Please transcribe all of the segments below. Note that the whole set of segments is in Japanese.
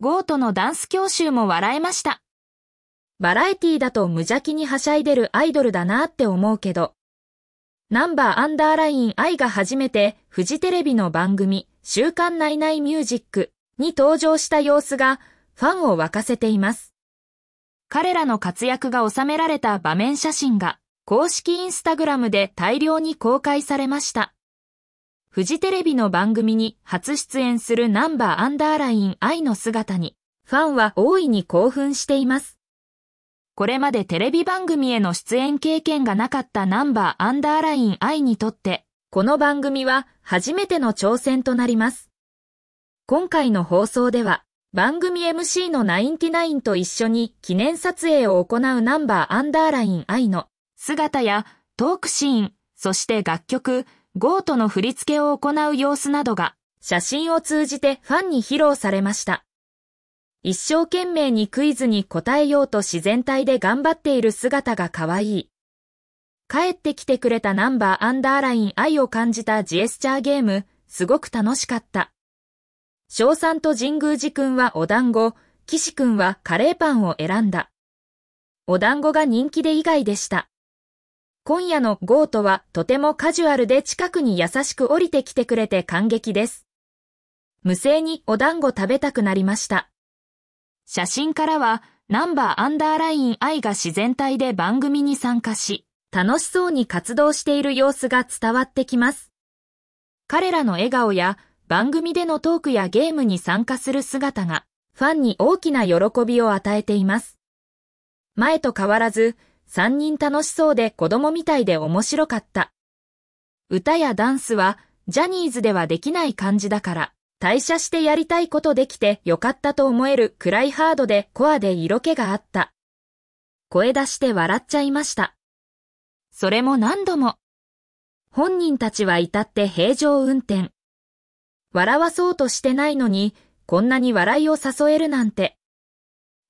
ゴートのダンス教習も笑えました。バラエティだと無邪気にはしゃいでるアイドルだなって思うけど、ナンバーアンダーライン愛が初めてフジテレビの番組週刊ナイナイミュージックに登場した様子がファンを沸かせています。彼らの活躍が収められた場面写真が公式インスタグラムで大量に公開されました。フジテレビの番組に初出演するナンバーアンダーライン愛の姿に、ファンは大いに興奮しています。これまでテレビ番組への出演経験がなかったナンバーアンダーライン愛にとって、この番組は初めての挑戦となります。今回の放送では、番組 MC のナインティナインと一緒に記念撮影を行うナンバーアンダーライン愛の姿やトークシーン、そして楽曲、ゴートの振り付けを行う様子などが写真を通じてファンに披露されました。一生懸命にクイズに答えようと自然体で頑張っている姿が可愛い。帰ってきてくれたナンバーアンダーライン愛を感じたジェスチャーゲーム、すごく楽しかった。翔さんと神宮寺くんはお団子、岸くんはカレーパンを選んだ。お団子が人気で以外でした。今夜のゴートはとてもカジュアルで近くに優しく降りてきてくれて感激です。無性にお団子食べたくなりました。写真からはナンバーアンダーライン愛が自然体で番組に参加し、楽しそうに活動している様子が伝わってきます。彼らの笑顔や番組でのトークやゲームに参加する姿がファンに大きな喜びを与えています。前と変わらず三人楽しそうで子供みたいで面白かった。歌やダンスはジャニーズではできない感じだから、退社してやりたいことできてよかったと思えるくらいハードでコアで色気があった。声出して笑っちゃいました。それも何度も。本人たちは至って平常運転。笑わそうとしてないのに、こんなに笑いを誘えるなんて。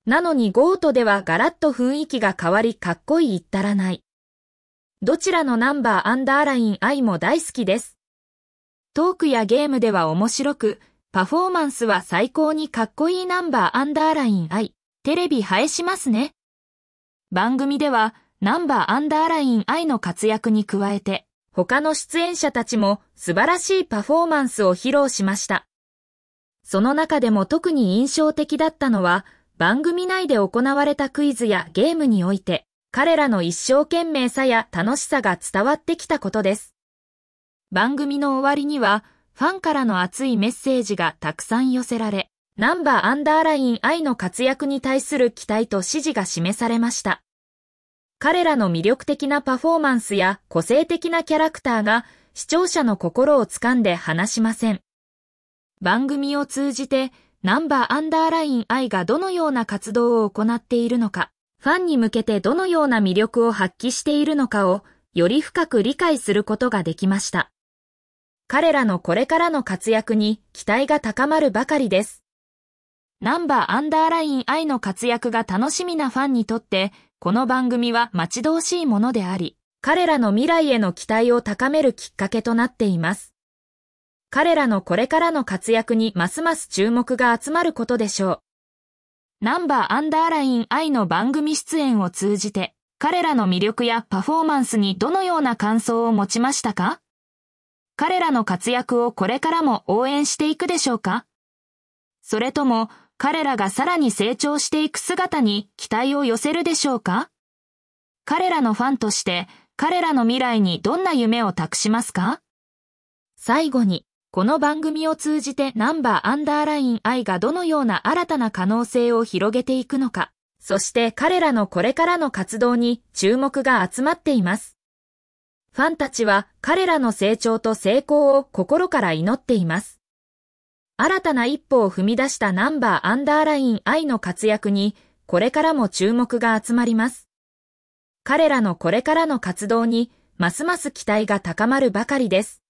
なのにゴートではガラッと雰囲気が変わりかっこいいったらない。どちらのナンバーアンダーラインイも大好きです。トークやゲームでは面白く、パフォーマンスは最高にかっこいいナンバーアンダーラインイ。テレビ映えしますね。番組では、ナンバーアンダーラインイの活躍に加えて、他の出演者たちも素晴らしいパフォーマンスを披露しました。その中でも特に印象的だったのは、番組内で行われたクイズやゲームにおいて、彼らの一生懸命さや楽しさが伝わってきたことです。番組の終わりには、ファンからの熱いメッセージがたくさん寄せられ、ナンバーアンダーライン愛の活躍に対する期待と支持が示されました。彼らの魅力的なパフォーマンスや個性的なキャラクターが視聴者の心をつかんで離しません。番組を通じてナンバーアンダーライン I がどのような活動を行っているのか、ファンに向けてどのような魅力を発揮しているのかをより深く理解することができました。彼らのこれからの活躍に期待が高まるばかりです。ナンバーアンダーライン I の活躍が楽しみなファンにとって、この番組は待ち遠しいものであり、彼らの未来への期待を高めるきっかけとなっています。彼らのこれからの活躍にますます注目が集まることでしょう。ナンバーアンダーライン I の番組出演を通じて、彼らの魅力やパフォーマンスにどのような感想を持ちましたか彼らの活躍をこれからも応援していくでしょうかそれとも、彼らがさらに成長していく姿に期待を寄せるでしょうか彼らのファンとして、彼らの未来にどんな夢を託しますか最後に、この番組を通じてナンバーアンダーライン I がどのような新たな可能性を広げていくのか、そして彼らのこれからの活動に注目が集まっています。ファンたちは彼らの成長と成功を心から祈っています。新たな一歩を踏み出したナンバーアンダーライン I の活躍に、これからも注目が集まります。彼らのこれからの活動に、ますます期待が高まるばかりです。